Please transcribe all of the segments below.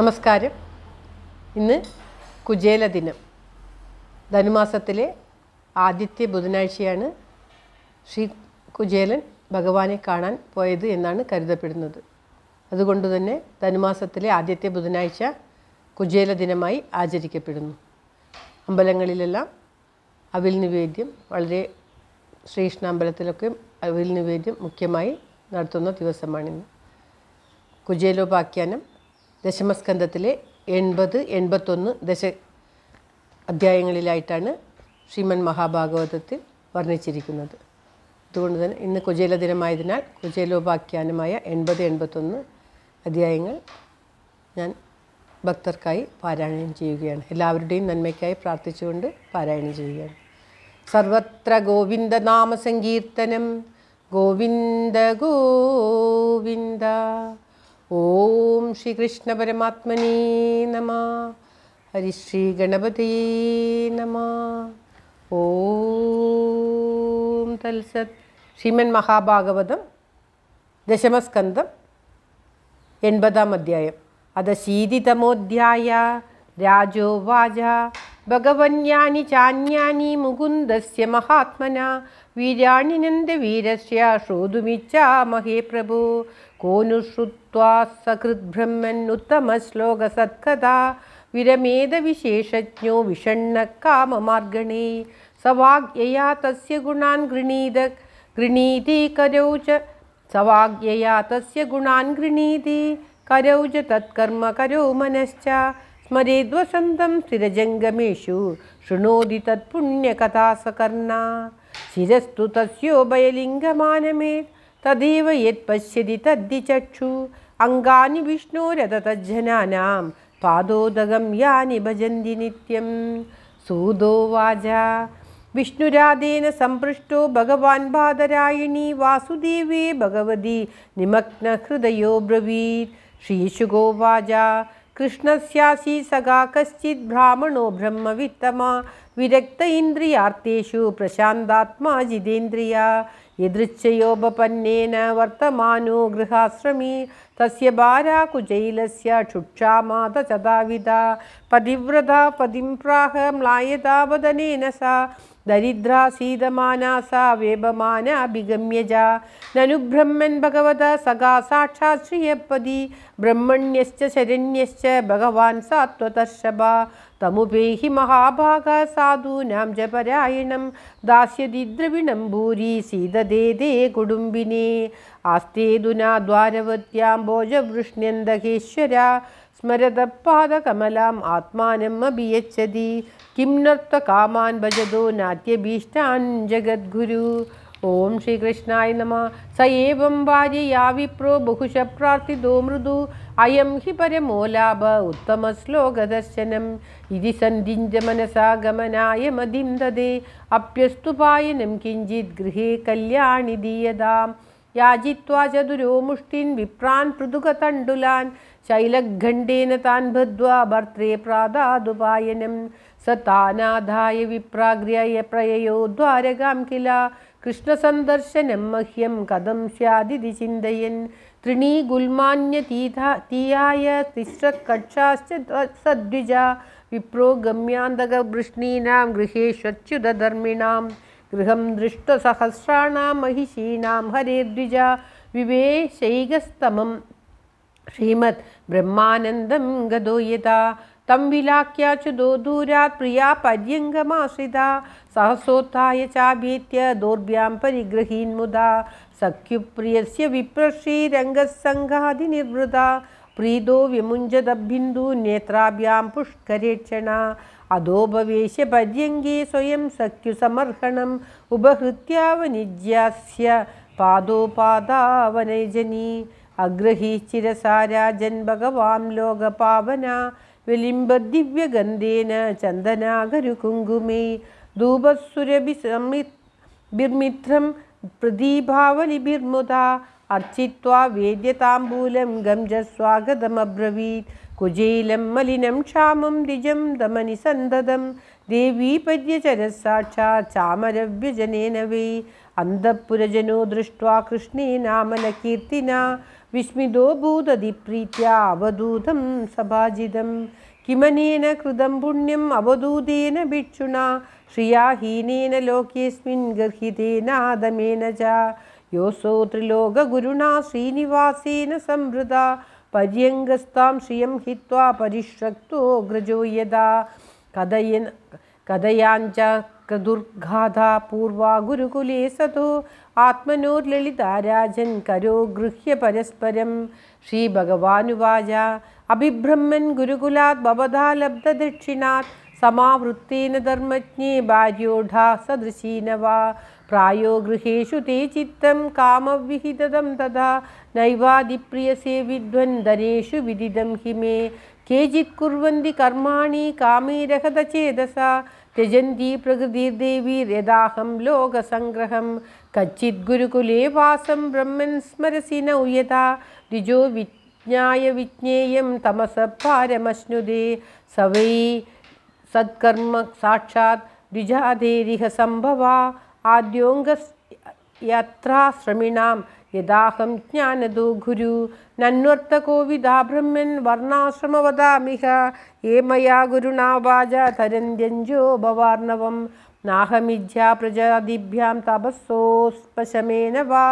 നമസ്കാരം ഇന്ന് കുചേല ദിനം ധനുമാസത്തിലെ ആദ്യത്തെ ബുധനാഴ്ചയാണ് ശ്രീ കുചേലൻ ഭഗവാനെ കാണാൻ പോയത് എന്നാണ് കരുതപ്പെടുന്നത് അതുകൊണ്ട് തന്നെ ധനുമാസത്തിലെ ആദ്യത്തെ ബുധനാഴ്ച കുചേല ദിനമായി ആചരിക്കപ്പെടുന്നു അമ്പലങ്ങളിലെല്ലാം അവിൽ നിവേദ്യം വളരെ ശ്രീകൃഷ്ണ അമ്പലത്തിലൊക്കെ അവിൽ നിവേദ്യം മുഖ്യമായി നടത്തുന്ന ദിവസമാണിന്ന് കുചേലോപാഖ്യാനം ദശമസ്കന്ധത്തിലെ എൺപത് എൺപത്തൊന്ന് ദശ അധ്യായങ്ങളിലായിട്ടാണ് ശ്രീമൻ മഹാഭാഗവതത്തിൽ വർണ്ണിച്ചിരിക്കുന്നത് അതുകൊണ്ട് തന്നെ ഇന്ന് കുചേല ദിനമായതിനാൽ കുചേലോപാഖ്യാനമായ എൺപത് എൺപത്തൊന്ന് അധ്യായങ്ങൾ ഞാൻ ഭക്തർക്കായി പാരായണം ചെയ്യുകയാണ് എല്ലാവരുടെയും നന്മയ്ക്കായി പ്രാർത്ഥിച്ചുകൊണ്ട് പാരായണം ചെയ്യുകയാണ് സർവത്ര ഗോവിന്ദ നാമസങ്കീർത്തനം ഗോവിന്ദ ഗോവിന്ദ ഓം ശ്രീകൃഷ്ണ പരമാത്മനീ നമ ഹരിശ്രീ ഗണപതിയേ നമ ഓം തൽസത് ശ്രീമൻ മഹാഭാഗവതം ദശമസ്കന്ധം എൺപതാം അധ്യായം അത ശീതിതമോധ്യായ രാജോവാച ഭഗവന്യാനി ചാന്യാനി മുകുന്ദസ്യ മഹാത്മന വീരാണി നന്ദവീരസ്യ ശ്രോതുമിച്ഛാമഹേ പ്രഭു कोऽनुश्रुत्वा श्रुत्वा विरमेदविशेषज्ञो विषण्णः काममार्गणे सवाज्ञया तस्य गुणान् गृणीद गृणीति करौ च सवाज्ञया तस्य गुणान् गृणीति करौ च तत्कर्म करौ मनश्च स्मरेद्वसन्तं स्थिरजङ्गमेषु शृणोति तत्पुण्यकथा सकर्णा शिरस्तु तस्योभयलिङ्गमानमेत् तदेव यत्पश्यति तद्दिचक्षु अङ्गानि विष्णो पादोदगं यानि भजन्ति नित्यं सुदोवाजा विष्णुराधेन सम्पृष्टो भगवान् पादरायिणी वासुदेवी भगवति निमग्नहृदयो ब्रवीत् श्रीशुगोवाजा कृष्णस्यासि सगा कश्चिद्ब्राह्मणो ब्रह्मवित्तमा विरक्त इन्द्रियार्तेषु प्रशान्तात्मा जितेन्द्रिया യദൃച്ഛയോപന്നേന വർത്തമാനോ ഗൃഹാശ്രമീ തസ്യ ബാരാകുജൈലസ്യ ക്ഷുക്ഷാമാത ചതാവിധ പതിവ്രത പതിം പ്രാഹ മ്ലായതാവദനേന സാ ദരിദ്രാ സീതമാനാ സാ വേപമാന അഭിഗമ്യജ നനു ബ്രഹ്മൻ ഭഗവത സഖാ സാക്ഷാത് ശ്രിയപ്പതി ബ്രഹ്മണ്യശ്ച ശരണ്യശ്ച ഭഗവാൻ സാത്വതർഷഭ തമുപേഹി മഹാഭാഗ സാധൂനാം ച പരായണം ദാസ്യതി ദ്രവിണം ഭൂരി സീതദേ കുടുംബിനേ ആസ്തേതുനാ ദ്വാരവത്യാം ഭോജവൃഷ്ണ്യന്തകേശ്വര സ്മരതപാദകമലാം ആത്മാനം അഭിയച്ചതി കിം നർത്ത കാമാൻ ഭജതോ നാട്യഭീഷ്ടാൻ ജഗദ്ഗുരു ഓം ശ്രീകൃഷ്ണായ നമ സ ഏവം ഭാര്യയാ വിപ്രോ ബഹുശ പ്രാർത്ഥിതോ മൃദു അയം ഹി പരമോ ലാഭ ഉത്തമ ശ്ലോകദർശനം ഇതി സന്ധിഞ്ച മനസാ ഗമനായ മതിം ദദേ അപ്യസ്തു പായനം കിഞ്ചിത് ഗൃഹേ കല്യാണി ദീയതാം याजित्वा चतुरो मुष्टिन् विप्रान् पृथुकतण्डुलान् शैलखण्डेन तान् भद्वा भर्त्रे प्रादादुपायनं स तानाधाय विप्राग्र्यय प्रययो द्वारकां किल कृष्णसन्दर्शनं मह्यं कथं स्यादिति चिन्तयन् तृणी गुल्मान्यतीथा तिस्रकक्षाश्च सद्विजा विप्रो गम्यान्तकवृष्णीनां गृहे गृहं दृष्ट्वा सहस्राणां महिषीणां हरे द्विजा विवे शैकस्तमं श्रीमद्ब्रह्मानन्दं तं विलाख्या च दो प्रिया पर्यङ्गमाश्रिता सहस्रोत्थाय चाभेत्य दोर्भ्यां परिगृहीन्मुदा सख्युप्रियस्य विप्रश्रीरङ्गाधिनिर्वृता प्रीदो विमुञ्जदभिन्दु नेत्राभ्यां पुष्करेक्षणा अधोभवेश्य पर्यङ्गे स्वयं सख्युसमर्हणम् उपहृत्यावनिज्यास्य पादोपादावनैजनी अग्रही चिरसारा जन्भगवां लोकपावना विलिम्बदिव्यगन्धेन चन्दनागरुकुङ्गुमे धूपसुरभिसंमित् बिर्मित्रं प्रदीभावलिभिर्मुदा അർച്ചിത്വാ വേദ്യതാംബൂലം ഗംജസ്വാഗതമബ്രവീത് കുജീലം മലിനം ക്ഷാമം ദ്വിജം ദമനി സന്തതം ദേവീപര്യചരസാക്ഷാ ചാമരവ്യജനേന വേ അന്തഃപുരജനോ ദൃഷ്ട്വാ കൃഷ്ണേനാമലകീർത്തിന വിസ്മിതോ ഭൂതതിപ്രീത്യ അവധൂതം സഭാജിതം കിമനേന കൃതം പുണ്യം അവധൂതേന ഭിക്ഷുണ ശ്രിയാഹീനേന ലോകേസ്മിൻ ഗർഹിതേനാദമേന ച യോസോ ത്രിലോകഗുരുണാ ശ്രീനിവാസീന സംവൃത പര്യങ്കസ്താം ശ്രിയം ഹിത്വാ പരിഷക്തോ ഗ്രജോ യഥാ കഥയൻ കഥയാഞ്ച ദുർഘാതാ പൂർവാ ഗുരുകുലേ സതോ ആത്മനോർലളിതാരാജൻ കരോ ഗൃഹ്യ പരസ്പരം ശ്രീഭഗവാനുവാച അഭിബ്രഹ്മൻ ഗുരുകുലാത് ഭവതാ ലബ്ധദക്ഷിണാത് समावृत्तेन धर्मज्ञे भार्योढा सदृशी न वा प्रायो गृहेषु ते चित्तं कामविहितदं तथा नैवादिप्रियसे विद्वन्दनेषु विदिदं हि मे केचित् कुर्वन्ति कर्माणि कामेरहतचेदसा त्यजन्ति प्रकृतिर्देवीर्यदाहं लोकसङ्ग्रहं कच्चिद्गुरुकुले वासं ब्रह्मन् स्मरसि न उयता द्विजो विज्ञाय विज्ञेयं तमसः पारमश्नुदे स वै सत्कर्म द्विजाधेरिह संभवा आद्योंग यात्रा सम्भवा आद्योऽङ्गयात्राश्रमिणां ज्ञान दो गुरु नन्वर्तको नन्वर्तकोविदा ब्रह्मन् वदामिह ये मया गुरुना वाजा धरंद्यंजो भवार्णवम നാഹമിഥ്യാപ്രജാദിഭ്യാം തപസ്സോസ്പശമേന വാ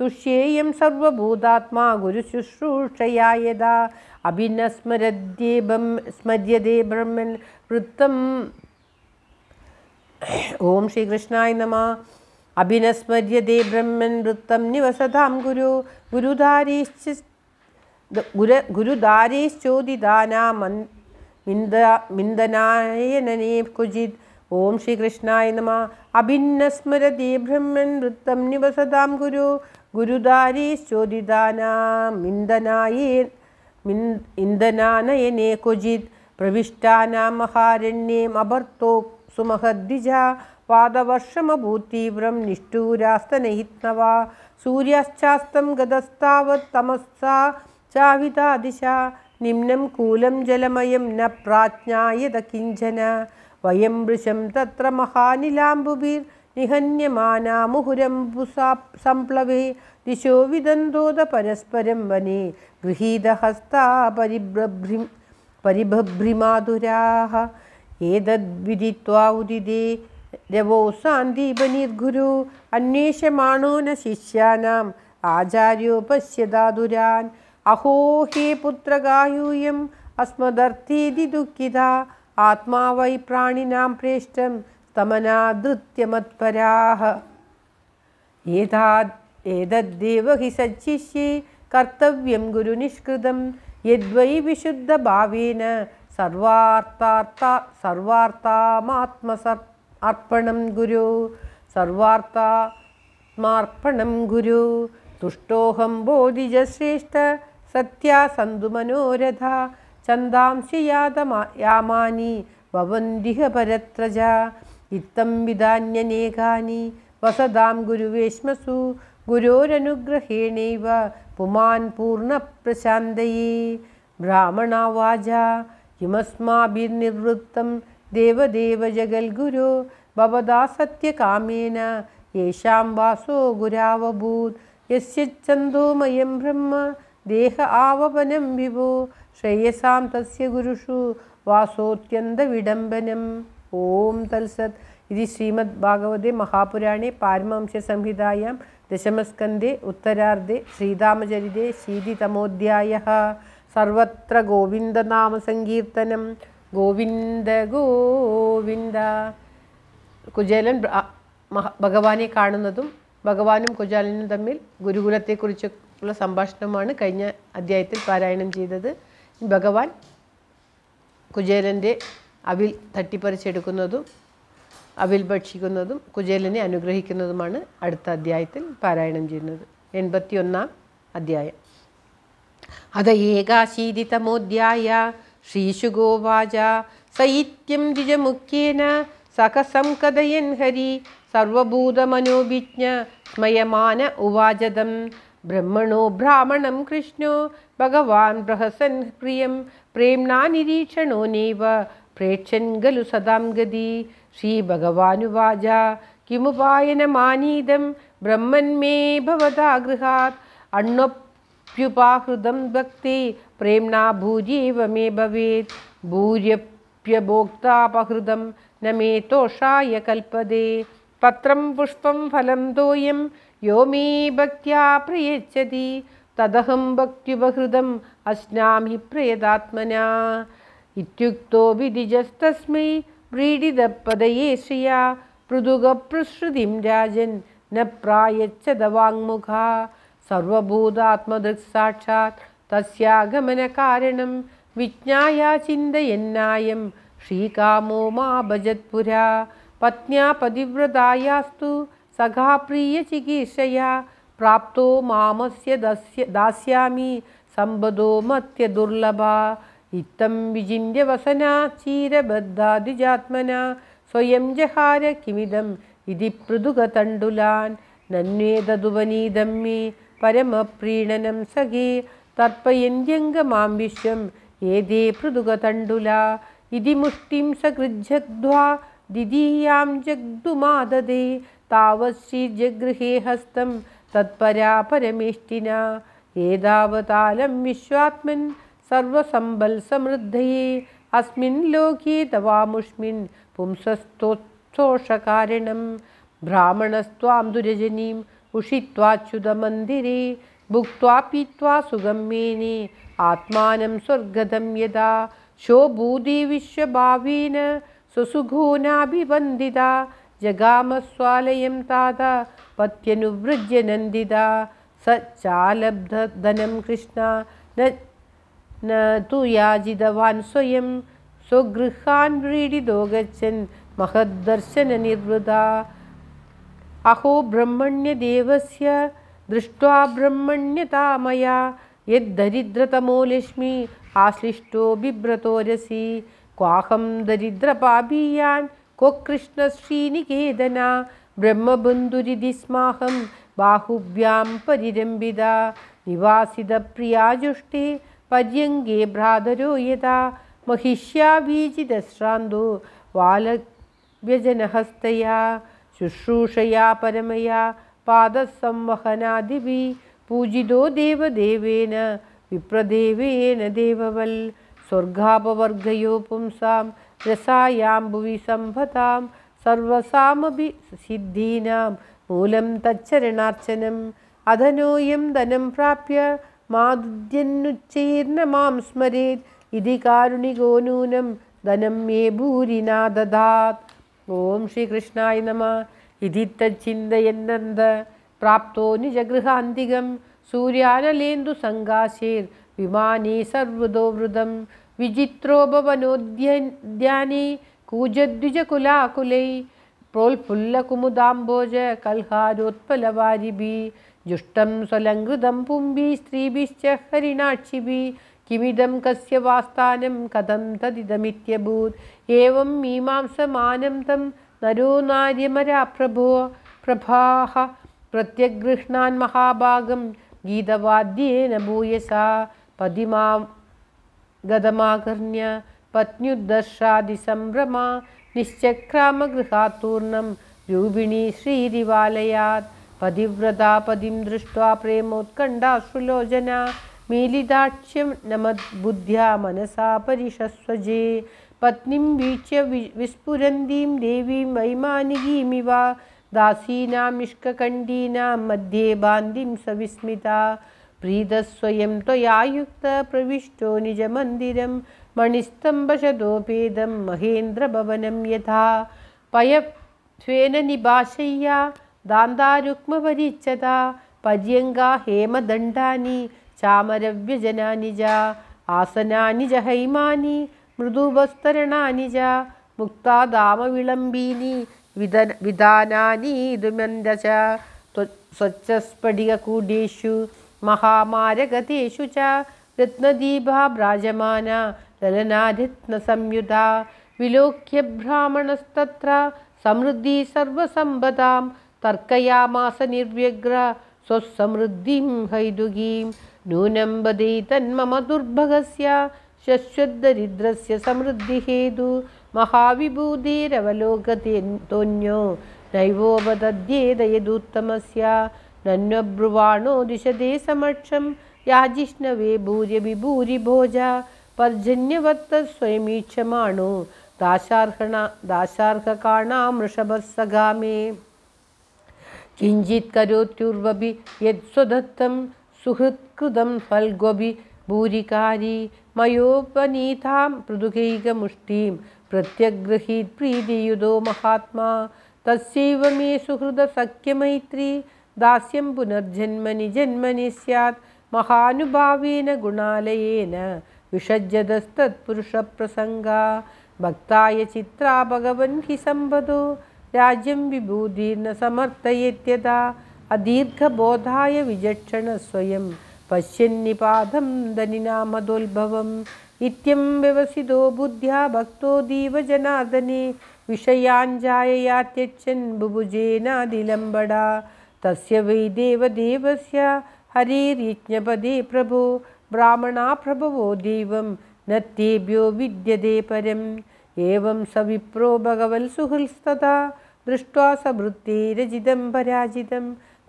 തുഷ്യേയം സർവഭൂതാത്മാ ഗുരുശുശ്രൂഷയാ യഥാ അഭിനസ്മരദ്യേബം സ്മര്യതേ ബ്രഹ്മൻ വൃത്തം ഓം ശ്രീകൃഷ്ണായ നമ അഭിനസ്മര്യതേ ബ്രഹ്മൻ വൃത്തം നിവസതാം ഗുരു ഗുരുധാരീശ്ച ഗുര ഗുരുധാരീശ്ചോദിതാനാ മന്ദ മിന്ദനായനേ ക്വചിത് ഓം ശ്രീകൃഷ്ണായ നമ അഭിന്നസ്മരതി ബ്രഹ്മൻ വൃത്തം നിവസതാം ഗുരു ഗുരുദാരീശ്ചോദിതാനാം ഇന്ധനായി ഇന്ധനാനയനെ ക്വചിത് പ്രവിഷ്ടാനാം മഹാരണ്യം അപർത്തോ സുമഹദ്വിജ പാദവർഷമഭൂതീവ്രം നിഷ്ഠൂരാസ്തനഹിത്നവ സൂര്യാശ്ചാസ്തം ഗതസ്താവത് തമസ്സാ ചാവിതാദിശ നിമ്നം കൂലം ജലമയം ന പ്രാജ്ഞായത കിഞ്ചന വയം വൃഷം തത്ര മഹാനിലാംബുബീർ നിഹന്യമാനാ മുഹുരം പുസാ സംപ്ലവേ ദിശോ വിദന്തോത പരസ്പരം വനേ ഗൃഹീതഹസ്താ പരിഭ്രഭ്രി പരിഭ്രിമാതുരാഹ ഏതദ്വിദിത്വാ ഉദിതേ രവോ സാന്ദീപനിർഗുരു അന്വേഷമാണോ ന ശിഷ്യാനാം ആചാര്യോ പശ്യതാതുരാൻ അഹോ ഹേ പുത്രഗായൂയം അസ്മദർത്ഥീതി ദുഃഖിതാ आत्मा वै प्राणिनां प्रेष्टं स्तमनादृत्यमत्पराः एधाद् एतद्देव हि सचिष्ये कर्तव्यं गुरुनिष्कृतं यद्वै विशुद्धभावेन सर्वार्तार्ता सर्वार्तामात्मसर् अर्पणं गुरु सर्वार्तात्मार्पणं गुरु तुष्टोऽहं सत्या सन्तुमनोरथा ചന്ദാംശി യാമാനി ഭവന്തിഹ പരത്രജ ഇത്തം വിധാന്യനേകാനി വസദാം ഗുരുവേഷ്മസു ഗുരോരനുഗ്രഹേണൈവ പുമാൻ പൂർണ്ണ പൂർണ്ണപ്രശാന്തയേ ബ്രാഹ്മണാവാച കിമസ്മാഭിർനിവൃത്തം ദേവദേവ ജഗൽഗുരു ഭവതാ സത്യകാമേന യേശാം വാസോ ഗുരാവഭൂത് യസ്യ ബ്രഹ്മ ദേഹ ആവപനം വിഭോ ശ്രേയസാം തസ്യ ഗുരുഷു വാസോത്യന്ത വിഡംബനം ഓം തത്സത് ഇതി ശ്രീമദ് ഭാഗവതെ മഹാപുരാണേ സംഹിതായം ദശമസ്കന്ധേ ഉത്തരാർദ്ധേ ശ്രീരാമചരിതേ ശീതിതമോധ്യായ സർവത്ര സങ്കീർത്തനം ഗോവിന്ദ ഗോവിന്ദ കുചേലൻ ഭഗവാനെ കാണുന്നതും ഭഗവാനും കുജാലനും തമ്മിൽ ഗുരുകുലത്തെക്കുറിച്ച് ഉള്ള സംഭാഷണമാണ് കഴിഞ്ഞ അധ്യായത്തിൽ പാരായണം ചെയ്തത് ഭഗവാൻ കുചേലൻ്റെ അവിൽ തട്ടിപ്പറിച്ചെടുക്കുന്നതും അവിൽ ഭക്ഷിക്കുന്നതും കുചേലനെ അനുഗ്രഹിക്കുന്നതുമാണ് അടുത്ത അധ്യായത്തിൽ പാരായണം ചെയ്യുന്നത് എൺപത്തി ഒന്നാം അധ്യായം അത ഏകാശീതിതമോധ്യായ ശ്രീശുഗോവാച സൈത്യം ദ്വിജമുഖ്യേന സഹസം കഥയൻ ഹരി സർവഭൂതമനോഭിജ്ഞ സ്മയമാന ഉവാചതം ब्रह्मणो ब्राह्मण कृष्ण भगवान्हसन प्रिय प्रेमणा निरीक्षण निरीक्षणो प्रेक्षन प्रेक्षन् खलु सदां गति श्रीभगवानुवाच किमुपायनमानीदं ब्रह्मन्मे भवता गृहा अण्णोऽप्युपाहृदं भक्ति प्रेमणा भूजीव मे भवे भूयप्यभोक्तापहृदं न मे तोषा कल्पते पत्रं पुष्पं फलं तोयं यो मे भक्त्या प्रयच्छति तदहं भक्त्युपहृदम् अस्मां हि इत्युक्तो विधिजस्तस्मै व्रीडितपदये श्रिया पृथुगप्रसृतिं राजन् न प्रायच्छदवाङ्मुखा सर्वभूतात्मदृक्साक्षात् तस्यागमनकारणं विज्ञाया चिन्तयन्नायं श्रीकामो मा भजत्पुरा पत्न्या पतिव्रतायास्तु सखाप्रीयचिकीर्षया प्राप्तो मामस्य दस्य दास्यामि सम्बधो मत्यदुर्लभा इत्थं वसना चीरबद्धादिजात्मना स्वयं जहार किमिदम् इति पृदुगतण्डुलान् नन्वेदुवनीदं मे परमप्रीणनं सखे तर्पयन्द्यङ्गमाम्विषं एदे पृदुगतण्डुला इदि मुष्टिं स दिदीयां जग्दुमाददे जगृहे हस्तं तत्परा परमेष्टिना एतावतालं विश्वात्मन् सर्वसम्बलसमृद्धये अस्मिन् लोके तवामुष्मिन् पुंसस्तोत्सोषकारिणं ब्राह्मणस्त्वां दुरजनीम् उषित्वाच्युतमन्दिरे भुक्त्वा पीत्वा सुगम्येने आत्मानं स्वर्गदं यदा शोभूदि विश्वभावेन स्वसुघूनाभिवन्दिता जगामस्वालयं तादा पत्यनुवृज्य नन्दिता स चालब्धधनं कृष्णा न न तु याजितवान् स्वयं स्वगृहान् व्रीडितो गच्छन् महद्दर्शननिर्वृता अहो ब्रह्मण्यदेवस्य दृष्ट्वा ब्रह्मण्यता मया यद्दरिद्रतमो लक्ष्मी आश्लिष्टो बिभ्रतोरसि वाहं दरिद्रपापीयान् क्व कृष्णश्रीनिकेदना ब्रह्मबन्धुरिति स्माहं बाहुभ्यां परिरम्बिदा निवासितप्रियाजुष्टे पर्यङ्गे भ्रातरो यदा महिष्याभीजितश्रान्तो वालव्यजनहस्तया शुश्रूषया परमया पादसंवहनादिभिः पूजितो देवदेवेन विप्रदेवेन देववल् സ്വർഗാപവർഗയോ പുംസാം രസായാം ഭുവി സംഭതാം സർവസാമപി സിദ്ധീനാം മൂലം തച്ചരണാർച്ചനം അധനോയം ധനം പ്രാപ്യ മാതുദ്യന്നുച്ചീർണ മാം സ്മരേത് ഇതി കാരുണികോ നൂനം ധനം മേ ഭൂരിനാ ദദാത് ഓം ശ്രീകൃഷ്ണായ നമ ഇതി തച്ചിന്തയന്നന്ത പ്രാപ്തോ നിജഗൃഹാന്തികം സൂര്യാനലേന്ദു സങ്കാശേർ വിമാനേ സർവതോ വൃതം വിചിത്രോപവനോദ്യാനേ കൂജദ്വിജകുലാകുലൈ പ്രോൽഫുല്ലകുമുദാംബോജ കൽഹാരോത്പലവാരിഭി ജുഷ്ടം സ്വലംകൃതം പുംബി സ്ത്രീഭിശ്ച ഹരിണാക്ഷിഭി കിമിതം കസ്യ വാസ്ഥാനം കഥം തദിതമിത്യഭൂത് ഏവം മീമാംസമാനം തം നരോ നാര്യമരാപ്രഭോ പ്രഭാഹ പ്രത്യഗൃഹ്ണാൻ മഹാഭാഗം ഗീതവാദ്യേന ഭൂയസ പതിമാ गदमाकर्ण्य पत्न्युद्दर्शादिसम्भ्रमा निश्चक्रामगृहा तूर्णं रूपिणी श्रीदिवालयात् पतिव्रता पदिं दृष्ट्वा प्रेमोत्कण्ठाश्रुलोचना मेलिदाक्ष्यं नमद्बुद्ध्या मनसा परिशस्वजे पत्नीं वीक्ष्य वि विस्फुरन्तीं देवीं वैमानिकीमिव दासीनां इष्ककण्डीनां मध्ये बान्दीं सविस्मिता प्रीतस्वयं त्वया प्रविष्टो निजमन्दिरं मणिस्तम्भशतोपेदं महेन्द्रभवनं यथा पयत्वेन निभाषय्या दान्धारुक्मपरिचदा पर्यङ्गा हेमदण्डानि चामरव्यजनानि च आसनानि च हैमानि मृदुवस्तरणानि च मुक्ता दामविलम्बीनि दुमन्द च स्वच्छस्फटिककूटेषु महामारगतेषु च रत्नदीभा भ्राजमाना विलोक्य ब्राह्मणस्तत्र समृद्धि तर्कयामास निर्व्यग्र स्वसमृद्धिं हैदुगीं नूनं वदे तन्मम दुर्भगस्य शश्वद्दरिद्रस्य समृद्धिहेतु महाविभूतिरवलोकत्यो नैवो बध्ये नन्यब्रुवाणो दिशदे समक्षं याजिष्णवे भूर्यभि भूरिभोजा पर्जन्यवत्तमाणो दाशार्हण दाशार्हकाणामृषभः सगा मे किञ्चित्करोत्युर्वभि यत् स्वधत्तं सुहृत्कृतं फल्ग्वूरिकारि मयोपनीतां पृथुगैकमुष्टिं प्रत्यग्रहीप्रीतियुधो महात्मा तस्यैव मे सुहृदसख्यमैत्री ദാസ്യം പുനർജന്മനി ജന്മനി സ്യാത് മഹാനുഭാവീന ഗുണാലയേന വിഷജ്ജതസ്തത്പുരുഷപ്രസംഗ ഭക്തായ ചിത്ര ഭഗവൻ ഹി സമ്പതോ രാജ്യം വിഭൂതിർന്ന സമർത്ഥയത്യതാ അദീർഘബോധായ വിചക്ഷണ സ്വയം പശ്യന്നിപാതം ധനിനാമദോത്ഭവം ഇത്യം വ്യവസിതോ ബുദ്ധ്യാ ഭക്തോ ദീവജനാദനെ വിഷയാഞ്ജായയാത്യച്ഛൻ ബുഭുജേനാതിലംബടാ तस्य वै देवदेवस्य हरिर्यज्ञपदे प्रभो ब्राह्मणा प्रभवो देवं न तेभ्यो विद्यते परम् एवं स विप्रो भगवत्सुहृत्स्तदा दृष्ट्वा स वृत्तेरजितं पराजितं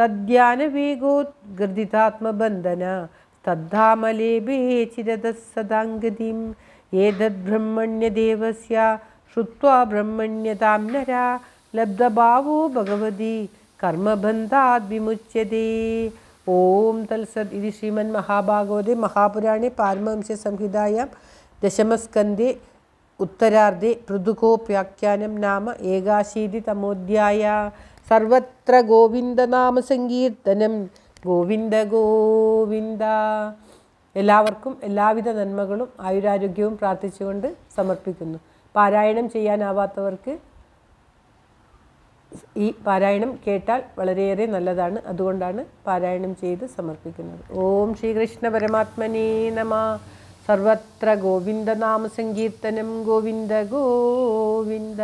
तद्यानवेगोद्गर्धितात्मबन्धना तद्धामलेभिहे चिरदः सदाङ्गतिम् एतद्ब्रह्मण्यदेवस्य श्रुत्वा ब्रह्मण्यतां नरा लब्धभावो भगवती കർമ്മബന്ധാത് വിമുച്യതേ ഓം തൽസദ് ഇത് ശ്രീമൻ മഹാഭാഗവതേ മഹാപുരാണി പാരമവംശ സംഹിതായം ദശമസ്കന്ധി ഉത്തരാർദ്ധി പൃഥുഗോപ്യാഖ്യാനം നാമ ഏകാശീതിതമോധ്യായ സർവത്ര ഗോവിന്ദനാമസങ്കീർത്തനം ഗോവിന്ദ ഗോവിന്ദ എല്ലാവർക്കും എല്ലാവിധ നന്മകളും ആയുരാരോഗ്യവും പ്രാർത്ഥിച്ചുകൊണ്ട് സമർപ്പിക്കുന്നു പാരായണം ചെയ്യാനാവാത്തവർക്ക് ഈ പാരായണം കേട്ടാൽ വളരെയേറെ നല്ലതാണ് അതുകൊണ്ടാണ് പാരായണം ചെയ്ത് സമർപ്പിക്കുന്നത് ഓം ശ്രീകൃഷ്ണ പരമാത്മനേ നമ സർവത്ര ഗോവിന്ദനാമ സങ്കീർത്തനം ഗോവിന്ദ ഗോവിന്ദ